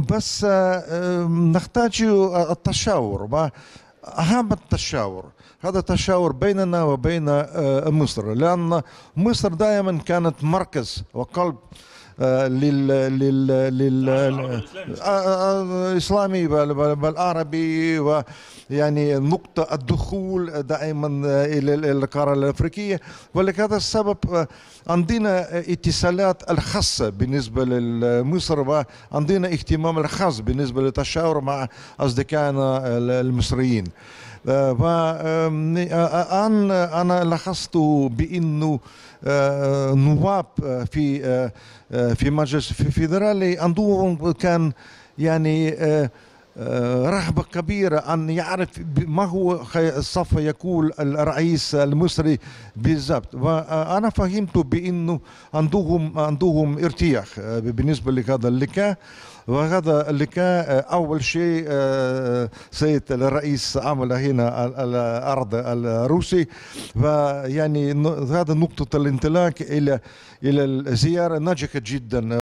بس آه، نحتاج التشاور أهم التشاور هذا تشاور بيننا وبين آه، مصر لأن مصر دائما كانت مركز وقلب آه، لل لل لل للاسلامي آه، آه، بالعربي ويعني نقطه الدخول دائما الى القاره الافريقيه ولهذا السبب عندنا اتصالات الخاصه بالنسبه لمصر وعندنا اهتمام الخاص بالنسبه للتشاور مع اصدقائنا المصريين فأنا آه، أنا لاحظت بأنه نواب في في مجلس في الفيدرالي عندهم كان يعني آه، رغبة كبيرة أن يعرف ما هو سوف يقول الرئيس المصري بالضبط وأنا آه، فهمت بأنه عندهم عندهم ارتياح آه، بالنسبة لهذا اللقاء وهذا اللقاء أول شيء سيد الرئيس عمل هنا الأرض الروسي ويعني هذا نقطة الانطلاق إلى إلى الزيارة نجحت جدا